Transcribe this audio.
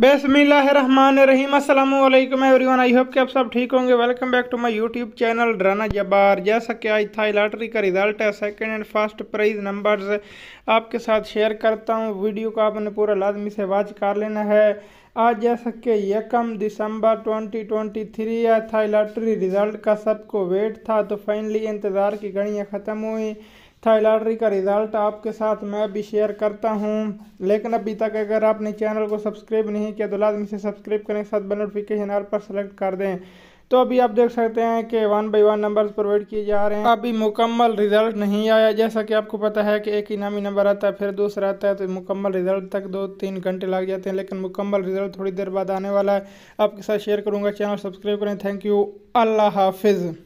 बसमिलीम one I hope के आप सब ठीक होंगे welcome back to my YouTube channel ड्राना जबार जैसा कि आज था लॉटरी का रिजल्ट है second and first prize numbers आपके साथ शेयर करता हूँ वीडियो को आपने पूरा लाजमी से वाच कर लेना है आज जैसा कि यकम दिसंबर 2023 या था लॉटरी रिज़ल्ट का सबको वेट था तो फाइनली इंतज़ार की घड़ियाँ ख़त्म हुई था लॉटरी का रिज़ल्ट आपके साथ मैं भी शेयर करता हूँ लेकिन अभी तक अगर आपने चैनल को सब्सक्राइब नहीं किया तो लाजमी से सब्सक्राइब करने के साथ बेल नोटिफिकेशन आर पर सेलेक्ट कर दें तो अभी आप देख सकते हैं कि one by one numbers provide किए जा रहे हैं अभी मुकम्मल रिज़ल्ट नहीं आया जैसा कि आपको पता है कि एक इनामी नंबर आता है फिर दूसरा आता है तो मुकम्मल रिज़ल्ट तक दो तीन घंटे लग जाते हैं लेकिन मुकम्मल रिज़ल्ट थोड़ी देर बाद आने वाला है आपके साथ शेयर करूँगा चैनल सब्सक्राइब करें थैंक यू अल्लाह हाफिज़